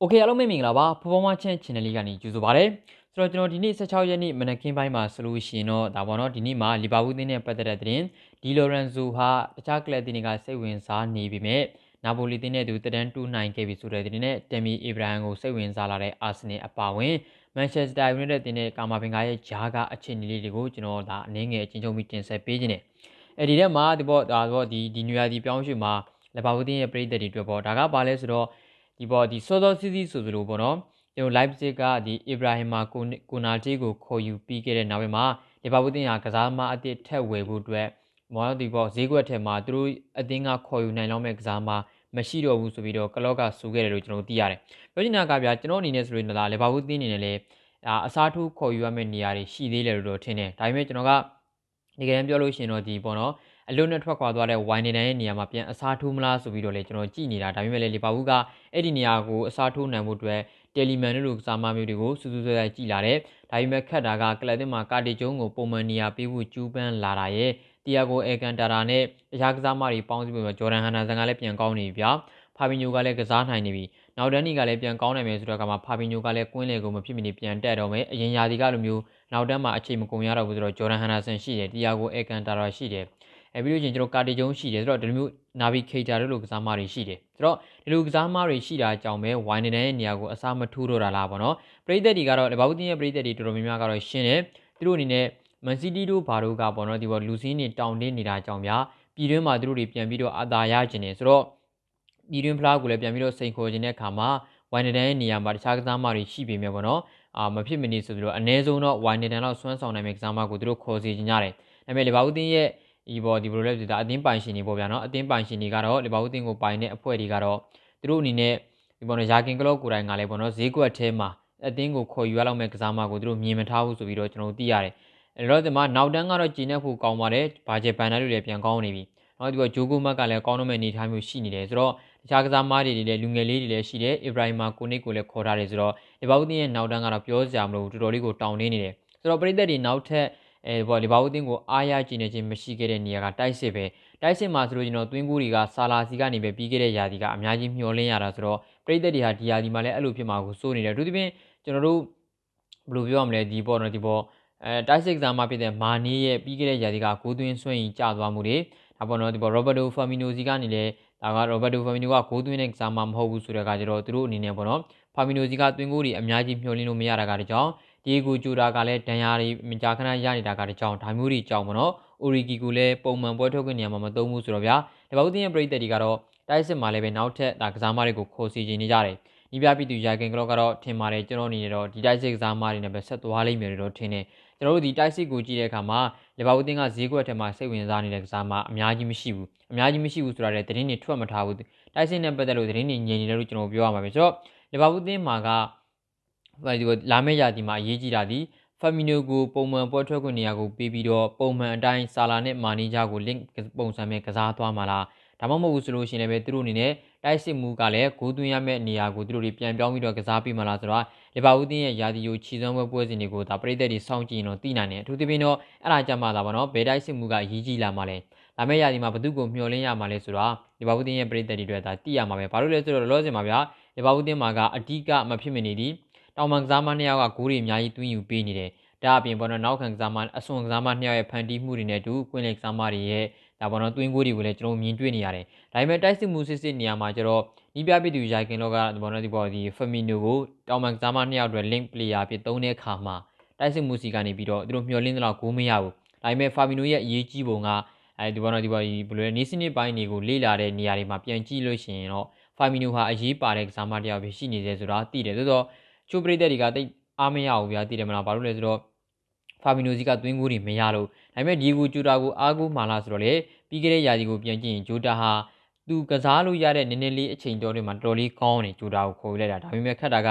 โอเคအားလုံးမင်္ဂလာပါဖော်ဖော်မချင်း channel လေးကနေကြိုဆိုပါရစေဆိုတော့ကျွန်တော်ဒီနေ့16ရက်နေ့မနက်ခင်းပိုင်းမှာဆိုလို့ရှိရင်တော့ဒါပေါ့နော်ဒီနေ့မှာလီဗာပူးအသင်းနဲ့ပတ်သက်တဲ့သတင်းဒီလိုရန်ဇိုဟာတခြားကလပ်အသင်းတွေကစိတ်ဝင်စားနေပြီမဲ့နာပိုလီအသင်းနဲ့သူတဒန်း2နိုင်ခဲ့ပြီဆိုတဲ့သတင်းနဲ့တမ်မီအေဗရာဟန်ကိုစိတ်ဝင်စားလာတဲ့အာဆင်နယ်အပါအဝင်မန်ချက်စတာယူနိုက်တက်အသင်းနဲ့ကာမာဗင်ဂါရဲ့ဂျားကအခြေအနေလေးတွေကိုကျွန်တော်ဒါအနည်းငယ်အချင်းချင်းပြီးတင်ဆက်ပေးခြင်းနဲ့အဲဒီထဲမှာဒီပေါ့ဒါပေါ့ဒီဒီနွေရာသီပြောင်းရွှေ့မှာလီဗာပူးအသင်းရဲ့ပြည်သက်တွေအတွက်ပေါ့ဒါကပါလဲဆိုတော့ဒီပေါ်ဒီစောစောစီးစီးဆိုသလိုပေါ့နော်ကျွန်တော် live ကဒီအီဘရာဟင်မာကိုကိုနာတီကိုခေါ်ယူပြီးခဲ့တဲ့နောက်ပိုင်းမှာလီဗာပူးတင်ဟာကစားမအသစ်ထက်ဝယ်ဖို့အတွက်မော်ဒီပေါ်ဈေးကွက်ထဲမှာသူတို့အသင်းကခေါ်ယူနိုင်လောက်မဲ့ကစားမမရှိတော့ဘူးဆိုပြီးတော့ကလော့ကဆူခဲ့တယ်လို့ကျွန်တော်သိရတယ်။ပြောချင်တာကဗျာကျွန်တော်အနေနဲ့ဆိုရင်လာလီဗာပူးတင်အနေနဲ့လည်းအစားထိုးခေါ်ယူရမယ့်နေရာတွေရှိသေးတယ်လို့တော့ထင်တယ်။ဒါပေမဲ့ကျွန်တော်ကဒီကနေ့ပြောလို့ရှိရင်တော့ဒီပေါ့နော်အလွတ်နဲ့ထွက်ခွာသွားတဲ့ဝိုင်နေနိုင်ရဲ့နေရာမှာပြန်အစားထိုးမလားဆိုပြီးတော့လေကျွန်တော်ကြည့်နေတာဒါပေမဲ့လေပါဘူးကအဲ့ဒီနေရာကိုအစားထိုးနိုင်ဖို့အတွက်တယ်လီမန်တို့လိုကစားမမျိုးတွေကိုစူးစူးဆဲဆဲကြည်လာတယ်။ဒါပေမဲ့ခက်တာကကလပ်သစ်မှာကာတီကျုံကိုပုံမှန်နေရာပေးဖို့ကြိုးပမ်းလာတာရဲ့တီယာဂိုအေကန်တာရာနဲ့တခြားကစားမတွေပေါင်းစည်းပြီးတော့ဂျော်ဒန်ဟန်နာဆန်ကလည်းပြန်ကောင်းနေပြီဗျာ။ဖာဘီညိုကလည်းကစားနိုင်နေပြီ။နောက်တန်းနီကလည်းပြန်ကောင်းနိုင်မယ်ဆိုတော့ကမှဖာဘီညိုကလည်းကွင်းလေကိုမဖြစ်မနေပြန်တက်တော့မယ်။အရင်ရာသီကလိုမျိုးနောက်တန်းမှာအချိန်မကုန်ရတော့ဘူးဆိုတော့ဂျော်ဒန်ဟန်နာဆန်ရှိတယ်၊တီယာဂိုအေကန်တာရာရှိတယ်။အဲပြီးလို့ချင်းကျွန်တော်ကာတီဂျုံရှိတယ်ဆိုတော့ဒီလိုမျိုးနာဗီခေတာတို့လိုကစားမတွေရှိတယ်ဆိုတော့ဒီလိုကစားမတွေရှိတာကြောင့်ပဲဝိုင်းနေတဲ့နေရာကိုအစားမထိုးတော့တာလားပေါ့နော်ပရိသတ်တွေကတော့လေဘာဘူးတင်းရဲ့ပရိသတ်တွေတော်တော်များများကတော့ရှင်းတယ်သူတို့အနေနဲ့မန်စီးတီးတို့ဘာတို့ကပေါ့နော်ဒီပေါ်လူစင်းနေတောင်းတင်းနေတာကြောင့်ဗျာပြည်တွင်းမှာသူတို့တွေပြန်ပြီးတော့အသာရကျင်နေဆိုတော့ပြည်တွင်းဖလားကိုလည်းပြန်ပြီးတော့စိန်ခေါ်ခြင်းတဲ့အခါမှာဝိုင်းနေတဲ့နေရာမှာတခြားကစားမတွေရှိပေမဲ့ပေါ့နော်အာမဖြစ်မနေဆိုပြီးတော့အ ਨੇ ဆုံးတော့ဝိုင်းနေတန်တော့ဆွမ်းဆောင်နိုင်မယ့်ကစားမကိုသူတို့ခေါ်စီခြင်းရတယ်။ဒါပေမဲ့လေဘာဦးတင်ရဲ့ဒီပေါ်ဒီဘလိုလဲဒါအသင်းပိုင်ရှင်တွေပေါ့ဗျာနော်အသင်းပိုင်ရှင်တွေကတော့လီဗာပူးအသင်းကိုပိုင်တဲ့အဖွဲ့တွေကတော့သူတို့အနေနဲ့ဒီပေါ်နော်ယာကင်ကလော့ကိုယ်တိုင်ကလည်းပေါ့နော်ဈေးကွက်ထဲမှာအသင်းကိုခေါ်ယူရလောက်မဲ့ကစားမကိုသူတို့မြင်မထားဘူးဆိုပြီးတော့ကျွန်တော်သိရတယ်အဲ့တော့ဒီမှာနောက်တန်းကတော့ဂျင်းနဲ့ဖို့ကောင်းပါတယ်ဘာဂျက်ဘန်နာတွေလည်းပြန်ကောင်းနေပြီနောက်ဒီကဂျိုဂိုမတ်ကလည်းကောင်းတော့မဲ့အနေထားမျိုးရှိနေတယ်ဆိုတော့တခြားကစားမတွေတွေလည်းလူငယ်လေးတွေလည်းရှိတယ်အစ်ဘရာဟီမာကိုနစ်ကိုလည်းခေါ်ထားတယ်ဆိုတော့လီဗာပူးအသင်းရဲ့နောက်တန်းကတော့ပြောစရာမလိုဘူးတော်တော်လေးကိုတောင်းနေနေတယ်ဆိုတော့ပရိသတ်တွေနောက်ထပ်အဲပေါ့လီဗာပူးအသင်းကိုအားရကျင်နေခြင်းမရှိခဲ့တဲ့နေရာကတိုက်စစ်ပဲတိုက်စစ်မှာဆိုလို့ကျွန်တော်သွင်းကူတွေကဆာလာစီကနေပဲပြီးခဲ့တဲ့ရာသီကအများကြီးမျှော်လင့်ရတာဆိုတော့ပရိသတ်တွေဟာဒီရာသီမှာလည်းအဲ့လိုဖြစ်မှာကိုစိုးနေတယ်အထူးသဖြင့်ကျွန်တော်တို့ဘယ်လိုပြောရမလဲဒီပေါ့နော်ဒီပေါ့အဲတိုက်စစ်ကစားမှာဖြစ်တဲ့မာနီရဲ့ပြီးခဲ့တဲ့ရာသီကဂိုးသွင်းဆွင့်ရင်ကျသွားမှုတွေဒါပေါ့နော်ဒီပေါ့ Roberto Firmino စီကနေလည်းဒါက Roberto Firmino ကဂိုးသွင်းတဲ့ကစားမှာမဟုတ်ဘူးဆိုတဲ့အခါကျတော့သူတို့အနေနဲ့ပေါ့နော် Firmino စီကသွင်းကူတွေအများကြီးမျှော်လင့်လို့မရတာကတည်းကြောင့်ဒီကူဂျူတာကလည်းဒဏ်ရာတွေမကြာခဏရနေတာကတကြောင်ဒါမျိုးတွေကြောင်ပေါ့နော်အိုရီဂီကိုလည်းပုံမှန်ပွဲထုတ်ခွင့်နေရာမှာမသုံးဘူးဆိုတော့ဗျာဒီဘောက်တင်းရဲ့ပြည်သက်တွေကတော့တိုက်စစ်မှာလည်းပဲနောက်ထပ်ဒါကစားမတွေကိုခိုးစီနေကြတယ်ီးပြပြည်သူရာကင်ကတော့ကတော့ထင်ပါတယ်ကျွန်တော်အနေနဲ့တော့ဒီတိုက်စစ်ကစားမားတွေနဲ့ပဲဆက်သွားလိမ့်မယ်လို့ထင်တယ်ကျွန်တော်တို့ဒီတိုက်စစ်ကိုကြည့်တဲ့အခါမှာလေဘာဦးတင်းကဈေးကွက်ထဲမှာစိတ်ဝင်စားနေတဲ့ကစားမားအများကြီးမရှိဘူးအများကြီးမရှိဘူးဆိုတာလည်းသတင်းတွေထွက်မထားဘူးတိုက်စစ်နဲ့ပတ်သက်လို့သတင်းတွေညင်နေတယ်လို့ကျွန်တော်ပြောရမှာပဲဆိုတော့လေဘာဦးတင်းမှာကလာမယ့်ရာသီမှာအရေးကြီးတာဒီဖာမီနိုကိုပုံမှန်ပွဲထွက်ခွင့်နေရာကိုပေးပြီးတော့ပုံမှန်အတိုင်းဆာလာနဲ့မာနီဂျာကို link ပုံစံနဲ့ကစားသွားမှာလားဒါမှမဟုတ်ဘူးဆိုလို့ရှိရင်လည်းသူတို့အနေနဲ့တိုက်စစ်မှုကလည်းဂိုးသွင်းရမယ့်နေရာကိုသူတို့တွေပြန်ပြောင်းပြီးတော့ကစားပေးမှာလားဆိုတော့လီဗာပူးတင်းရဲ့ရာသီယိုခြေစွမ်းပွဲပွဲစဉ်တွေကိုဒါပရိသတ်တွေစောင့်ကြည့်ရင်တော့သိနိုင်တယ်အထူးသဖြင့်တော့အဲ့ဒါကြမှာဒါပေါ့နော်ဘယ်တိုက်စစ်မှုကရည်ကြီးလာမှာလဲလာမယ့်ရာသီမှာဘသူကိုမျှော်လင့်ရမှာလဲဆိုတော့လီဗာပူးတင်းရဲ့ပရိသတ်တွေအတွက်ဒါသိရမှာပဲဘာလို့လဲဆိုတော့လောလောဆယ်မှာဗျာလီဗာပူးတင်းမှာကအဓိကမဖြစ်မနေသည့်တောင်ပန်ကစားမနှစ်ယောက်ကဂိုးတွေအများကြီးသွင်းယူပေးနေတယ်ဒါအပြင်ဘောနော်နောက်ခံကစားမအစွန်ကစားမနှစ်ယောက်ရဲ့ဖန်တီးမှုတွေနဲ့အတူကွင်းလေကစားမတွေရဲ့ဒါဘောနော်သွင်းဂိုးတွေကိုလည်းကျွန်တော်မြင်တွေ့နေရတယ်ဒါပေမဲ့တိုက်စစ်မှုစစ်စစ်နေရာမှာကျတော့ဒီပြပစ်သူရိုက်ကင်လော့ကဘောနော်ဒီပေါ်ဒီဖမီနိုကိုတောင်ပန်ကစားမနှစ်ယောက်အတွက် link player ဖြစ်သုံးတဲ့အခါမှာတိုက်စစ်မှုစီကနေပြီးတော့သူတို့မျှော်လင့်သလောက်ဂိုးမရဘူးဒါပေမဲ့ဖာမီနိုရဲ့အရေးကြီးပုံကအဲဒီဘောနော်ဒီပေါ်ဒီဘယ်လိုလဲနေစနစ်ပိုင်းတွေကိုလေ့လာတဲ့နေရာတွေမှာပြန်ကြည့်လို့ရှိရင်တော့ဖာမီနိုဟာအရေးပါတဲ့ကစားမတစ်ယောက်ဖြစ်ရှိနေတယ်ဆိုတာသိတယ်သို့တော့ချိုးပရိသတ်တွေကတိတ်အားမရဘူးဗျာသိတယ်မလားဘာလို့လဲဆိုတော့ဖာမီနိုစီကသွင်းကိုတွေမရလို့ဒါပေမဲ့ဒီကိုဂျူတာကိုအားကိုးမှလာဆိုတော့လေပြီးခဲ့တဲ့ရာသီကိုပြန်ကြည့်ရင်ဂျူတာဟာသူကစားလို့ရတဲ့နည်းနည်းလေးအချိန်တော်တွေမှာတော်တော်လေးကောင်းတယ်ဂျူတာကိုခေါ်ယူလိုက်တာဒါပေမဲ့ခက်တာက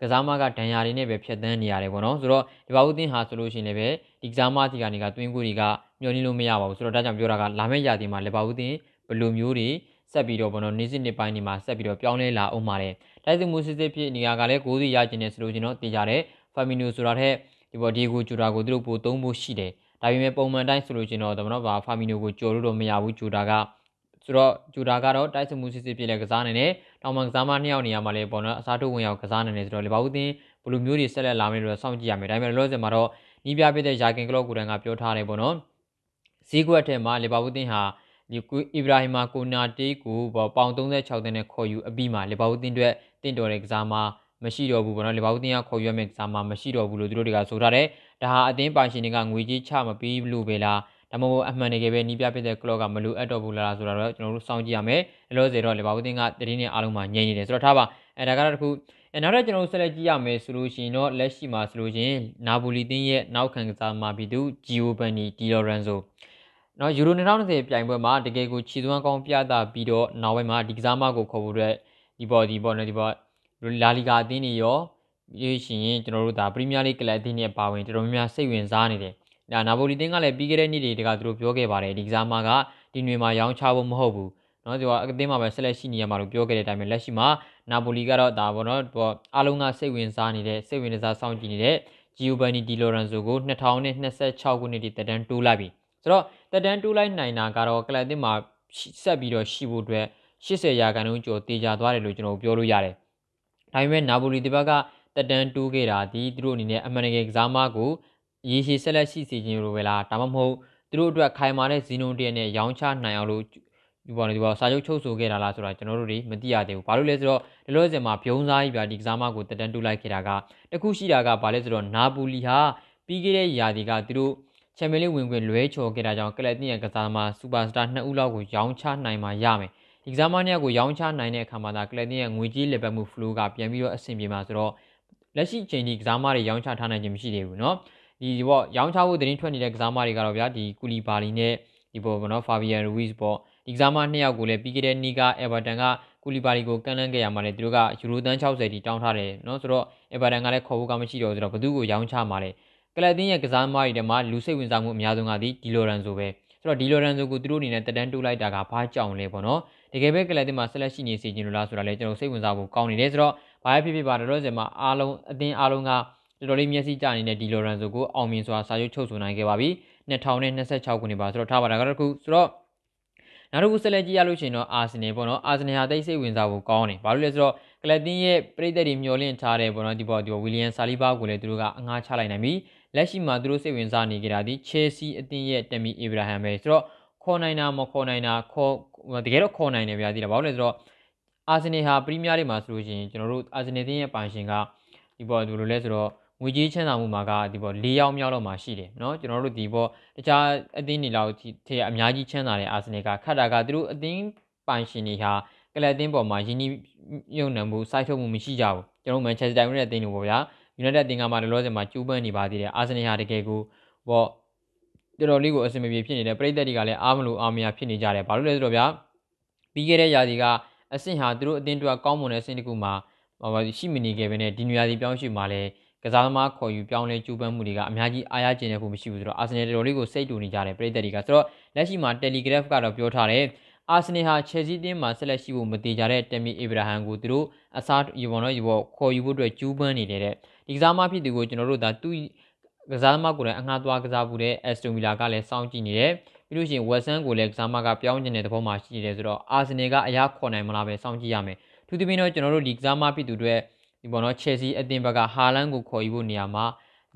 ကစားမကဒဏ်ရာတွေနဲ့ပဲဖြတ်သန်းနေရတယ်ပေါ့နော်ဆိုတော့ဒီပါဦးသင်းဟာဆိုလို့ရှိရင်လည်းပဲဒီကစားမတီကနေကသွင်းကိုတွေကမျောနေလို့မရပါဘူးဆိုတော့ဒါကြောင့်ပြောတာကလာမယ့်ရာသီမှာလေပါဦးသင်းဘယ်လိုမျိုးတွေဆက်ပြီးတော့ဘောနော်နေ့စဉ်နေ့ပိုင်းဒီမှာဆက်ပြီးတော့ပြောင်းလဲလာအောင်ပါတယ်တိုက်စစ်မှုစစ်စစ်ဖြစ်နေရကလည်းကိုးစီရကျင်တယ်ဆိုလို့ကျွန်တော်တင်ကြတယ်ဖာမီနိုဆိုတာထက်ဒီပေါ်ဒီကိုဂျူတာကိုသူတို့ပိုသုံးဖို့ရှိတယ်ဒါပေမဲ့ပုံမှန်တိုင်းဆိုလို့ကျွန်တော်သမနောဘာဖာမီနိုကိုကြော်လို့တော့မရဘူးဂျူတာကဆိုတော့ဂျူတာကတော့တိုက်စစ်မှုစစ်စစ်ဖြစ်လဲကစားနေတယ်တောင်ပန်ကစားမနှစ်ယောက်နေရာမှာလဲပေါ့နော်အစားထိုးဝင်ရောက်ကစားနေတယ်ဆိုတော့လေဘာဘူးတင်ဘလူမျိုးတွေဆက်လက်လာမယ်လို့စောင့်ကြည့်ရမယ်ဒါပေမဲ့လောဆယ်မှာတော့နီးပြပြတဲ့ယာကင်ကလော့ကိုတန်ကပြောထားတယ်ပေါ့နော်ဈေးကွက်ထဲမှာလေဘာဘူးတင်ဟာဒီအီဗရာဟီမာကိုနာတေးကိုပေါင်36သန်းနဲ့ခေါ်ယူအပြီးမှာလီဗာပူးတင်အတွက်တင့်တော်တဲ့ကစားမှာမရှိတော့ဘူးပေါ့နော်လီဗာပူးတင်ကခေါ်ယူရမယ့်ကစားမှာမရှိတော့ဘူးလို့သူတို့တွေကဆိုထားတယ်ဒါဟာအသင်းပိုင်ရှင်တွေကငွေကြီးချမပေးလို့ပဲလားဒါမှမဟုတ်အမှန်တကယ်ပဲနီးပြဖြစ်တဲ့ကလော့ကမလိုအပ်တော့ဘူးလားဆိုတာတော့ကျွန်တော်တို့စောင့်ကြည့်ရမယ်။လောလောဆယ်တော့လေဘာဘူးတင်ကတတိနဲ့အားလုံးမှာငြိမ်နေတယ်ဆိုတော့ထားပါ။အဲဒါကတော့တခုအဲနောက်တော့ကျွန်တော်တို့ဆက်လက်ကြည့်ရမယ်ဆိုလို့ရှိရင်တော့လက်ရှိမှာဆိုလို့ရှိရင်နာပိုလီတင်ရဲ့နောက်ခံကစားမှာပြည်သူဂျီယိုဘန်နီဒီလိုရန်ဆိုနော်ယူရို2020ပြိုင်ပွဲမှာတကယ်ကိုခြေသွမ်းကောင်းပြသပြီးတော့နောက်ပိုင်းမှာဒီကစားမကိုခေါ်ဖို့အတွက်ဒီပေါ်ဒီပေါ်နဲ့ဒီပေါ်လာလီဂါအသင်းတွေရောရရှိရင်ကျွန်တော်တို့ဒါပရီးမီးယားလိကလပ်အသင်းတွေပါဝင်တော်တော်များများစိတ်ဝင်စားနေတယ်။ဒါနာပိုလီတင်းကလည်းပြီးခဲ့တဲ့နှစ်တွေကသူတို့ပြောခဲ့ပါတယ်ဒီကစားမကဒီနွေမှာရောင်းချဖို့မဟုတ်ဘူး။နော်ဒီကအသင်းမှာပဲဆက်လက်ရှိနေရမှာလို့ပြောခဲ့တဲ့အတိုင်းပဲလက်ရှိမှာနာပိုလီကတော့ဒါပေါ့နော်အားလုံးကစိတ်ဝင်စားနေတဲ့စိတ်ဝင်စားစောင့်ကြည့်နေတဲ့ဂျီယိုဘန်နီဒီလိုရန်ဆိုကို2026ခုနှစ်ဒီတက်တန်းတိုးလိုက်ပြီ။ဆိုတော့တက်တန်းတူးလိုက်နိုင်တာကတော့ကလပ်သစ်မှာဆက်ပြီးတော့ရှိဖို့အတွက်80ရာခိုင်နှုန်းကျော်တေချာသွားတယ်လို့ကျွန်တော်ပြောလို့ရတယ်ဒါပေမဲ့နာပိုလီဒီဘက်ကတက်တန်းတူးခဲ့တာဒီသူတို့အနေနဲ့အမှန်တကယ်ကစားမကိုရည်ရှိဆက်လက်ရှိစေခြင်းလိုပဲလားဒါမှမဟုတ်သူတို့အတွက်ခိုင်မာတဲ့ဇီနုံတရနဲ့ရောင်းချနိုင်အောင်လို့ဒီပေါ်နေဒီပေါ်စာချုပ်ချုပ်ဆိုခဲ့တာလားဆိုတာကျွန်တော်တို့တွေမသိရသေးဘူး။ဘာလို့လဲဆိုတော့ဒီလိုစင်မှာဘုံစားကြီးပြဒီကစားမကိုတက်တန်းတူးလိုက်ခဲ့တာကတခုရှိတာကဘာလဲဆိုတော့နာပူလီဟာပြီးခဲ့တဲ့ရာသီကသူတို့ချန်ပီယံလိဝင်ခွင့်လွဲချော်ခဲ့တာကြောင့်ကလပ်တင်ရဲ့ကစားသမားစူပါစတာ2ဦးလောက်ကိုရောင်းချနိုင်မှရမယ်။ဒီကစားသမားနှစ်ယောက်ကိုရောင်းချနိုင်တဲ့အခါမှာဒါကလပ်တင်ရဲ့ငွေကြေးလည်ပတ်မှုဖလိုကပြန်ပြီးတော့အဆင်ပြေမှာဆိုတော့လက်ရှိချိန်ဒီကစားသမားတွေရောင်းချထားနိုင်ခြင်းမရှိသေးဘူးเนาะ။ဒီပေါ့ရောင်းချဖို့တင်ထွက်နေတဲ့ကစားသမားတွေကတော့ဗျာဒီကူလီဘာလီနဲ့ဒီပေါ့ဗောနော်ဖာဘီယန်ရူီစ်ပေါ့ဒီကစားသမားနှစ်ယောက်ကိုလည်းပြီးခဲ့တဲ့နေ့ကအေဗာတန်ကကူလီဘာလီကိုကန့်လန့်ခဲ့ရမှာလေသူတို့ကယူရိုသန်း60တီတောင်းထားတယ်เนาะဆိုတော့အေဗာတန်ကလည်းခေါ်ဖို့ကမရှိတော့ဆိုတော့ဘသူ့ကိုရောင်းချမှာလဲ။ကလပ်တင်းရဲ့ကစားသမားတွေထဲမှာလူစိတ်ဝင်စားမှုအများဆုံးကဒီဒီလိုရန်ဆိုပဲဆိုတော့ဒီလိုရန်ဆိုကိုသူတို့အနေနဲ့တက်တန်းတိုးလိုက်တာကဘာကြောင့်လဲပေါ့နော်တကယ်ပဲကလပ်တင်းမှာဆက်လက်ရှိနေစေချင်လို့လားဆိုတာလည်းကျွန်တော်စိတ်ဝင်စားဖို့ကောင်းနေတယ်ဆိုတော့ဘာဖြစ်ဖြစ်ပါတော့စင်မှာအားလုံးအတင်းအားလုံးကတော်တော်လေးမျက်စိကျနေတဲ့ဒီလိုရန်ဆိုကိုအောင်မြင်စွာစာချုပ်ချုပ်ဆိုနိုင်ခဲ့ပါပြီ2026ခုနှစ်ပါဆိုတော့ထားပါတာကတော့ခုဆိုတော့နောက်တစ်ခုဆက်လက်ကြည့်ရလို့ရှိရင်တော့အာဆင်နယ်ပေါ့နော်အာဆင်နယ်ဟာတိတ်စိတ်ဝင်စားဖို့ကောင်းတယ်ဘာလို့လဲဆိုတော့ကလပ်တင်းရဲ့ပြည်သက်တွေမျောလင့်ထားတဲ့ပေါ့နော်ဒီပေါ်ဒီပေါ်ဝီလီယမ်ဆာလီဘာကိုလည်းသူတို့ကအငှားချလိုက်နိုင်ပြီလက်ရှိမှာသူတို့စိတ်ဝင်စားနေကြတာဒီ Chelsea အသင်းရဲ့တမီအေဗရာဟမ်ပဲဆိုတော့ခေါ်နိုင်တာမခေါ်နိုင်တာခေါ်တကယ်တော့ခေါ်နိုင်တယ်ဗျာဒီတော့ဘာလို့လဲဆိုတော့အာဆင်နယ်ဟာပရီးမီးယားလိမှာဆိုလို့ရှိရင်ကျွန်တော်တို့အာဆင်နယ်သင်းရဲ့ပိုင်ရှင်ကဒီပေါ်သူလိုလဲဆိုတော့ငွေကြေးချမ်းသာမှုမှာကဒီပေါ်၄ရောင်းမြောက်တော့မှာရှိတယ်เนาะကျွန်တော်တို့ဒီပေါ်တခြားအသင်းတွေလောက်ထဲအများကြီးချမ်းသာတဲ့အာဆင်နယ်ကခတ်တာကသူတို့အသင်းပိုင်ရှင်တွေဟာကလပ်အသင်းပေါ်မှာယင်းနှိမ့်နှံမှုစိုက်ထုတ်မှုမရှိကြဘူးကျွန်တော်မန်ချက်စတာယူနိုက်တက်အသင်းတွေပေါ့ဗျာ United တင်ကမှလောလောဆယ်မှာကျူးပန်းနေပါသေးတယ်အာဆင်နယ်ဟာတကယ်ကိုပေါ့တော်တော်လေးကိုအဆင်မပြေဖြစ်နေတယ်ပရိသတ်တွေကလည်းအားမလို့အားမရဖြစ်နေကြတယ်ဘာလို့လဲဆိုတော့ဗျာပြီးခဲ့တဲ့ရာသီကအဆင့်ဟာသူတို့အတင်းတွက်ကောင်းမွန်တဲ့အဆင့်တစ်ခုမှာရှိမနေခဲ့ပဲနဲ့ဒီနေရာစီပြောင်းရွှေ့မှာလည်းကစားသမားခေါ်ယူပြောင်းလဲကြိုးပမ်းမှုတွေကအများကြီးအားရကျင်တဲ့ခုမရှိဘူးဆိုတော့အာဆင်နယ်တော်တော်လေးကိုစိတ်တူနေကြတယ်ပရိသတ်တွေကဆိုတော့လက်ရှိမှာ Telegraph ကတော့ပြောထားတယ်အာဆင်နယ်ဟာချယ်ဆီတင်းမှာဆက်လက်ရှိဖို့မတေချာတဲ့တမီအေဗရာဟမ်ကိုသူတို့အစားယူပေါ်တော့ယူပေါ်ခေါ်ယူဖို့အတွက်ကြိုးပမ်းနေတယ်တဲ့ဒီကစားမဖြစ်သူကိုကျွန်တော်တို့ဒါသူ့ကစားမကိုလည်းအငှားသွားကစားမှုတဲ့အက်စတိုမီလာကလည်းစောင့်ကြည့်နေတယ်ပြီးလို့ရှိရင်ဝက်ဆန်ကိုလည်းကစားမကပြောင်းကျင်တဲ့သဘောမှာရှိနေတယ်ဆိုတော့အာဆင်နယ်ကအရာခေါ်နိုင်မလားပဲစောင့်ကြည့်ရမယ်သူတပင်းတော့ကျွန်တော်တို့ဒီကစားမဖြစ်သူတွေဒီပေါ်တော့ချယ်ဆီအသင်းဘက်ကဟာလန်ကိုခေါ်ယူဖို့နေရာမှာ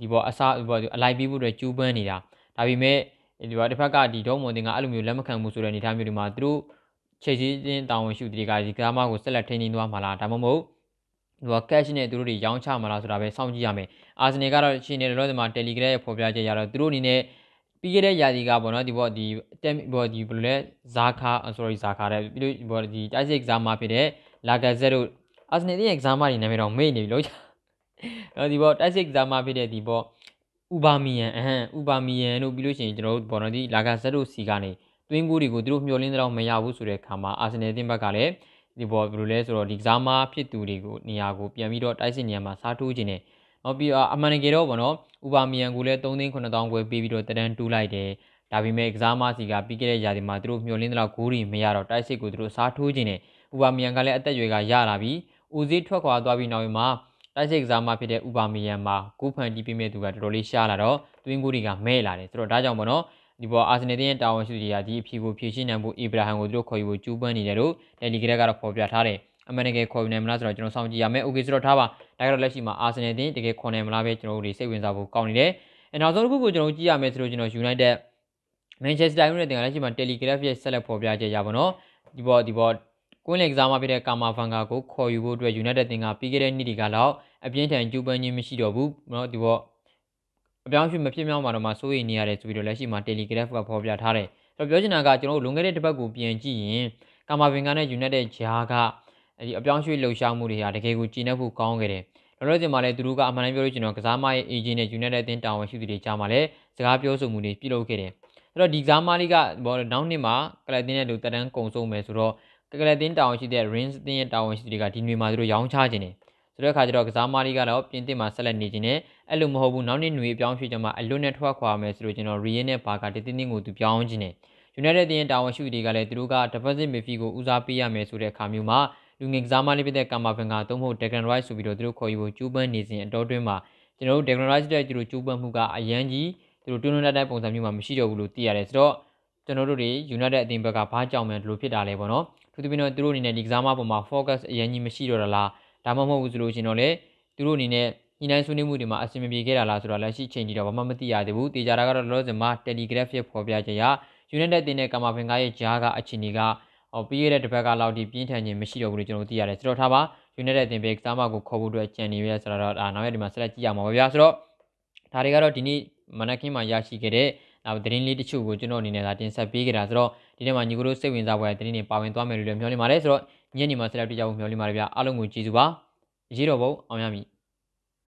ဒီပေါ်အစားဒီပေါ်အလိုက်ပြီးဖို့အတွက်ကြိုးပမ်းနေတာဒါပေမဲ့ဒီကတစ်ဖက်ကဒီဒေါမွန်တင်ကအဲ့လိုမျိုးလက်မခံဘူးဆိုတဲ့အနေအထားမျိုးဒီမှာသူတို့ချိန်ချင်းချင်းတာဝန်ရှိသူတွေကဒီကစားမကိုဆက်လက်ထိန်းသိမ်းသွားမှာလားဒါမှမဟုတ်ဒီက cash နဲ့သူတို့တွေရောင်းချမှာလားဆိုတာပဲစောင့်ကြည့်ရမယ်အာဆင်နယ်ကတော့ရှင်နေတော့ဒီမှာ Telegram ရဲ့ဖော်ပြချက်ရတော့သူတို့အနေနဲ့ပြီးခဲ့တဲ့ရာသီကပေါ့နော်ဒီဘောဒီတက်ဘောဒီဘယ်လိုလဲဇာခါ sorry ဇာခါတဲ့ပြီးလို့ဘောဒီတိုက်စစ်ကစားမဖြစ်တဲ့လာဂဇက်တို့အာဆင်နယ်ရဲ့ကစားမတွေနာမည်တော့မေ့နေပြီလို့ဒီဘောတိုက်စစ်ကစားမဖြစ်တဲ့ဒီဘောဥပါမီယန်အဟံဥပါမီယန်တို့ပြီးလို့ရှိရင်ကျွန်တော်တို့ဘော်နော်ဒီလာဂါဇက်တို့စီကနေသွင်းကိုတွေကိုသူတို့မျှော်လင့်တဲ့တော့မရဘူးဆိုတဲ့အခါမှာအာဆင်နယ်တင်ဘက်ကလည်းဒီဘော်ဘယ်လိုလဲဆိုတော့ဒီကစားမဖြစ်သူတွေကိုနေရာကိုပြန်ပြီးတော့တိုက်စစ်နေရာမှာစားထိုးခြင်းနဲ့နောက်ပြီးအမှန်တကယ်တော့ဘောနော်ဥပါမီယန်ကိုလည်း3,900ကျွဲပေးပြီးတော့တရန်တူးလိုက်တယ်ဒါပေမဲ့ကစားမစီကပြီးခဲ့တဲ့ရာသီမှာသူတို့မျှော်လင့်တဲ့လောက်ဂိုးတွေမရတော့တိုက်စစ်ကိုသူတို့စားထိုးခြင်းနဲ့ဥပါမီယန်ကလည်းအသက်အရွယ်ကရလာပြီးဦးစီးထွက်ခွာသွားပြီးနောက်မှာတိုက်စိတ်ကစားမှဖြစ်တဲ့ဥပါမီယန်မှာကိုဖန်တီးပေးမဲ့သူကတော်တော်လေးရှားလာတော့သွင်းကိုတွေကမဲ့လာတယ်ဆိုတော့ဒါကြောင့်ပေါ့နော်ဒီပေါ်အာဆင်နယ်ရဲ့တာဝန်ရှိသူတွေကဒီအဖြေကိုဖြေရှင်းနိုင်ဖို့အီဘရာဟမ်ကိုသူတို့ခေါ်ယူဖို့ကြိုးပမ်းနေတယ်လို့တယ်လီဂရက်ကတော့ဖော်ပြထားတယ်အမှန်တကယ်ခေါ်ယူနိုင်မလားဆိုတော့ကျွန်တော်စောင့်ကြည့်ရမယ်။ Okay ဆိုတော့ထားပါ။ဒါကတော့လက်ရှိမှာအာဆင်နယ်တင်တကယ်ခေါ်နိုင်မလားပဲကျွန်တော်တို့စိတ်ဝင်စားဖို့ကောင်းနေတယ်။အဲနောက်ဆုံးတစ်ခုကိုကျွန်တော်ကြည့်ရမယ်ဆိုတော့ကျွန်တော် United Manchester United တင်ကလက်ရှိမှာ Telegraph ရဲ့ဆက်လက်ဖော်ပြချက်ရပါတော့။ဒီပေါ်ဒီပေါ်ကွင်းလယ်ကစားမှဖြစ်တဲ့ကာမာဖန်ကာကိုခေါ်ယူဖို့အတွက် United တင်ကပြီးခဲ့တဲ့နှစ်ဒီကလောက်အပြင်းထန်ကျူးပန်းခြင်းမရှိတော့ဘူးเนาะဒီပေါ့အပြောင်းအရွှေ့မဖြစ်မြောက်မှာတော့မှစိုးရိမ်နေရတယ်ဆိုပြီးတော့လက်ရှိမှာ Telegraph ကဖော်ပြထားတယ်။ဆိုတော့ပြောချင်တာကကျွန်တော်တို့လွန်ခဲ့တဲ့တစ်ပတ်ကိုပြန်ကြည့်ရင်ကာမာဗင်ကာနဲ့ United ဂျာကဒီအပြောင်းအရွှေ့လှုပ်ရှားမှုတွေဟာတကယ်ကိုကျဉ်းနှက်ဖို့ကောင်းခဲ့တယ်။လောလောဆယ်မှာလည်းသူတို့ကအမှန်တမ်းပြောလို့ကျွန်တော်ကစားမရဲ့ agent နဲ့ United အသင်းတာဝန်ရှိသူတွေကြားမှာလည်းစကားပြောဆိုမှုတွေပြုလုပ်ခဲ့တယ်။အဲ့တော့ဒီကစားမလေးကဘောနောက်နှစ်မှာကလပ်အသင်းရဲ့လူတက်တန်းကုံဆုံးမယ်ဆိုတော့ကလက်တင်းတာဝန်ရှိတဲ့ Rings တင်းရဲ့တာဝန်ရှိတွေကဒီနွေမှာသူတို့ရောင်းချခြင်းတယ်ဆိုတဲ့အခါကျတော့ကစားမားလေးကတော့ပြင်သစ်မှာဆက်လက်နေခြင်းနဲ့အဲ့လိုမဟုတ်ဘူးနောက်နေ့နွေပြောင်းရွှေ့ကြမှာအလွတ်နဲ့ထွက်ခွာမယ်ဆိုလို့ကျွန်တော် Rien နဲ့ Barca တင်းတင်းကိုသူပြောင်းခြင်းတယ် United တင်းရဲ့တာဝန်ရှိတွေကလည်းသူတို့က defensive midfield ကိုဦးစားပေးရမယ်ဆိုတဲ့အခါမျိုးမှာလူငယ်ကစားမလေးပြတဲ့ကာမာဖင်ကသို့မဟုတ် Declan Rice ဆိုပြီးတော့သူတို့ခေါ်ယူဖို့ကြိုးပမ်းနေစဉ်အတော်တွင်းမှာကျွန်တော်တို့ Declan Rice တဲ့သူတို့ကြိုးပမ်းမှုကအရန်ကြီးသူတို့တွန်းတွန်းတိုက်တိုက်ပုံစံမျိုးမှာမရှိတော့ဘူးလို့သိရတယ်ဆိုတော့ကျွန်တော်တို့တွေ United အသင်းဘက်ကဘာကြောင့်လဲဒီလိုဖြစ်တာလဲပေါ့နော်သူတို့ပြင်းတော့သူတို့အနေနဲ့ဒီကစားမပေါ်မှာ focus အရင်ကြီးမရှိတော့တာလားဒါမှမဟုတ်ဘူးဆိုလို့ရှင်တော့လေသူတို့အနေနဲ့ညီနိုင်ဆွေးနွေးမှုတွေမှာအဆင်မပြေခဲ့တာလားဆိုတော့လက်ရှိချိန်ကြီးတော့ဘာမှမသိရသေးဘူးတေချာတာကတော့လောလောဆယ်မှာ Telegraph ရဲ့ဖော်ပြချက်အရ United အသင်းနဲ့ကာမာဖင်ကာရဲ့ဂျားကအခြေအနေကဟိုပြီးခဲ့တဲ့တစ်ပတ်ကလောက်ဒီပြင်းထန်ခြင်းမရှိတော့ဘူးလို့ကျွန်တော်သိရတယ်ဆိုတော့ထားပါ United အသင်းပဲကစားမကိုခေါ်ဖို့အတွက်ကြံနေရဆိုတော့ဒါနောက်ရက်ဒီမှာဆက်လက်ကြည့်ရမှာပါဗျာဆိုတော့ဒါတွေကတော့ဒီနေ့မနက်ခင်းမှာရရှိခဲ့တဲ့နောက်သတင်းလေးတချို့ကိုကျွန်တော်အနေနဲ့ဒါတင်ဆက်ပေးခဲ့တာဆိုတော့ဒီထဲမှာညီကိုတို့စိတ်ဝင်စားဖွယ်သတင်းတွေပါဝင်သွားမယ်လို့လည်းမျှော်လင့်ပါတယ်ဆိုတော့ညနေမှာဆက်လက်တွေ့ကြဖို့မျှော်လင့်ပါတယ်ဗျအားလုံးကိုကျေးဇူးပါအရေးတော်ပုံအောင်ရမည်